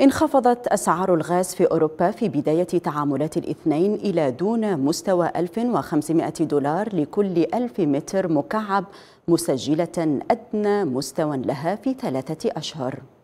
انخفضت أسعار الغاز في أوروبا في بداية تعاملات الاثنين إلى دون مستوى 1500 دولار لكل 1000 متر مكعب مسجلة أدنى مستوى لها في ثلاثة أشهر